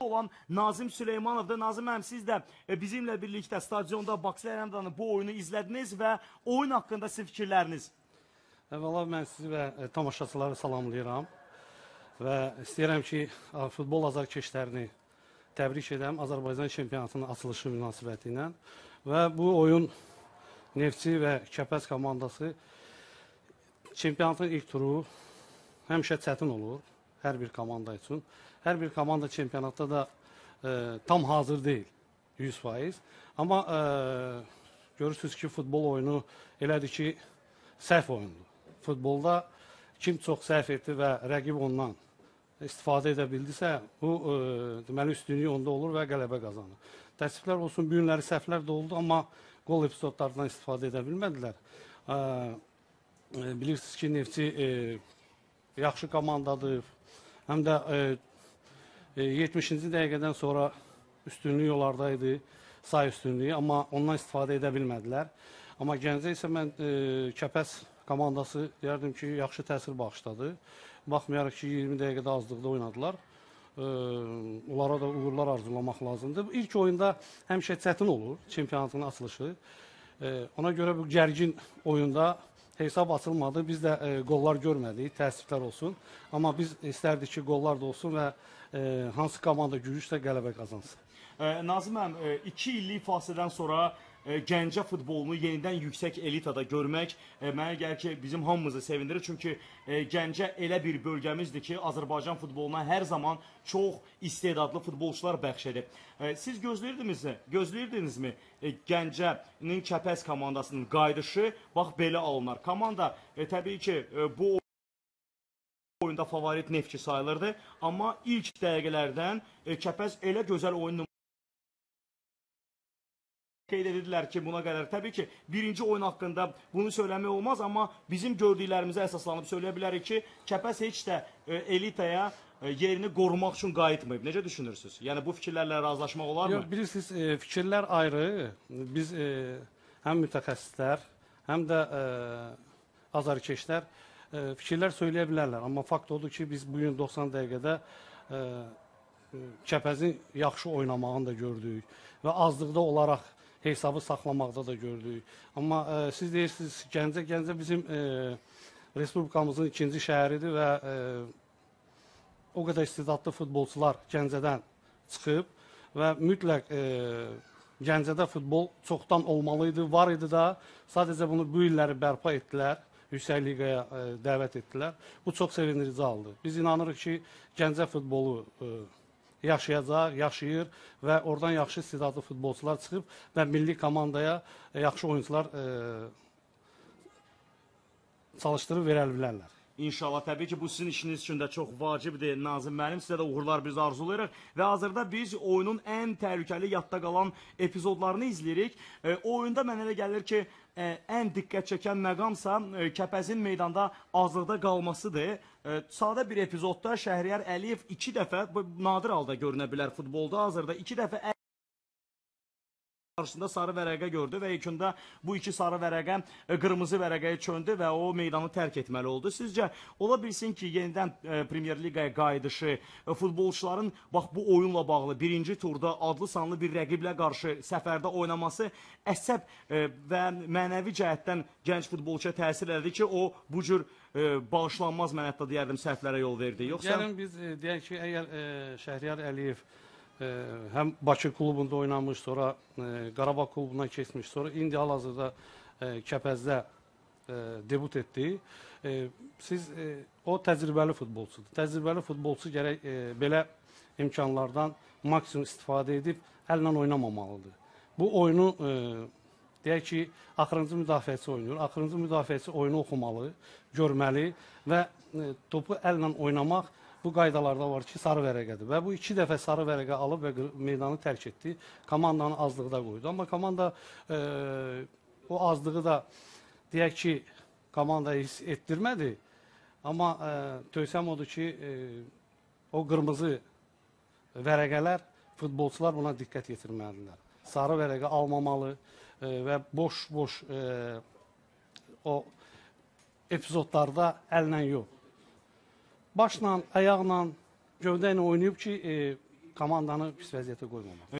olan Nazim Süleymanov da Nazim müəllim siz də e, bizimlə birlikdə stadionda Bakselyandanın bu oyunu izlədiniz və oyun haqqında sizin fikirləriniz. Əvvəla e, mən sizi və e, tamaşaçıları salamlayıram və istəyirəm ki, futbol azarkeşlərini təbrik edəm Azərbaycan çempionatının açılışı münasibəti ilə və bu oyun Neftçi və Kəpəz komandası çempionatın ilk turu həmişə çətin olur hər bir komanda üçün. Hər bir komanda çempionatda da e, tam hazır deyil 100%. Amma e, görürsünüz ki, futbol oyunu elədir ki, səhv oyundur. Futbolda kim çox səhv etdi və rəqib ondan istifadə edə bildisə, bu e, deməli üstünlük onda olur və qələbə qazanır. Təəssüflər olsun, bu günləri səhvlər də oldu, amma qol epizodlardan istifadə edə bilmədilər. E, e bilirsiniz ki, Neftçi e, yaxşı komandadırıq. Həm də e, e, 70-ci dəqiqədən sonra üstünlük onlarda idi, say üstünlüyü, amma ondan istifadə edə bilmədilər. Amma Gəncə isə mən e, Kəpəs komandası deyərdim ki, yaxşı təsir bağışladı. Baxmayaraq ki, 20 dəqiqədə azlıqda oynadılar. E, onlara da uğurlar arzulamaq lazımdır. İlk oyunda həmişə çətin olur çempionatın açılışı. E, ona görə bu gərgin oyunda hesab açılmadı. Biz də e, qollar görmədik, təəssüflər olsun. Amma biz istərdik ki, qollar da olsun və e, hansı komanda gürüşsə qələbə qazansın. Nazım əm, e, iki illik fasilədən sonra e, Gəncə futbolunu yenidən yüksək elitada görmək e, mənə gəlir ki, bizim hamımızı sevindirir. Çünki Gəncə elə bir bölgəmizdir ki, Azərbaycan futboluna hər zaman çox istedadlı futbolçular bəxş edib. Siz gözləyirdiniz, gözləyirsinizmi Gəncənin Kəpəz komandasının qayıdışı bax belə alınar. Komanda təbii ki, bu oyunda favorit Neftçi sayılırdı, amma ilk dəqiqələrdən Kəpəz elə gözəl oyun şeydə dedilər ki, buna qədər təbii ki, birinci oyun haqqında bunu söyləmək olmaz, amma bizim gördüklərimizə əsaslanıb söyləyə bilərik ki, Kəpəs heç də e, elitaya e, yerini qorumaq üçün qayıtmayıb. Necə düşünürsüz? Yəni bu fikirlərlə razılaşmaq olarmı? Yox, bilirsiniz, e, fikirlər ayrı. Biz e, həm mütəxəssislər, həm də e, azarkeşlər e, fikirlər söyləyə bilərlər, amma fakt odur ki, biz bu gün 90 dəqiqədə e, Kəpəzin yaxşı oynamağını da gördük və azlıqda olaraq hesabı saxlamaqda da gördük. Amma ə, e, siz deyirsiniz Gəncə, Gəncə bizim ə, e, respublikamızın ikinci şəhəridir və ə, e, o qədər istedadlı futbolçular Gəncədən çıxıb və mütləq ə, Gəncədə futbol çoxdan olmalı idi, var idi da. Sadəcə bunu bu illəri bərpa etdilər. Yüksək Liqaya ə, dəvət etdilər. Bu çox sevindirici aldı. Biz inanırıq ki, Gəncə futbolu ə, yaşayacaq, yaşayır və oradan yaxşı istedadlı futbolçular çıxıb və milli komandaya e, yaxşı oyunçular e, çalışdırıb verə bilərlər. İnşallah təbii ki, bu sizin işiniz üçün də çox vacibdir. Nazim müəllim, sizə də uğurlar biz arzulayırıq və hazırda biz oyunun ən təhlükəli yadda qalan epizodlarını izləyirik. E, o oyunda mənə elə gəlir ki, ə, e, ən diqqət çəkən məqamsa ə, e, Kəpəzin meydanda azlıqda qalmasıdır. Ə, e, sadə bir epizodda Şəhriyar Əliyev 2 dəfə bu nadir halda görünə bilər futbolda hazırda 2 dəfə Qarşısında sarı vərəqə gördü və ilkündə bu iki sarı vərəqə e, qırmızı vərəqəyə çöndü və o meydanı tərk etməli oldu. Sizcə ola bilsin ki, yenidən e, Premier Liqaya qayıdışı e, futbolçuların bax bu oyunla bağlı birinci turda adlı sanlı bir rəqiblə qarşı səfərdə oynaması əsəb və mənəvi cəhətdən gənc futbolçuya təsir elədi ki, o bu cür bağışlanmaz mən hətta deyərdim səhvlərə yol verdi. Yoxsa Gəlin biz deyək ki, əgər Şəhriyar Əliyev həm Bakı klubunda oynamış, sonra e, Qarabağ klubundan keçmiş, sonra indi hal-hazırda e, Kəpəzdə e, debut etdi. Siz o təcrübəli futbolçudur. Təcrübəli futbolçu gərək belə imkanlardan maksimum istifadə edib əllə oynamamalıdır. Bu oyunu deyək ki, axırıncı müdafiəçi oynayır. Axırıncı müdafiəçi oyunu oxumalı, görməli və topu əllə oynamaq bu qaydalarda var ki, sarı vərəqədir. Və bu iki dəfə sarı vərəqə alıb və meydanı tərk etdi. Komandanı azlıqda qoydu. Amma komanda e, o azlığı da deyək ki, komanda hiss etdirmədi. Amma e, tövsəm odur ki, e, o qırmızı vərəqələr, futbolçular buna diqqət yetirməlidirlər. Sarı vərəqə almamalı e, və boş-boş e, o epizodlarda əllə yox başla, ayaqla, gövdə ilə oynayıb ki, e, komandanı pis vəziyyətə qoymamaq.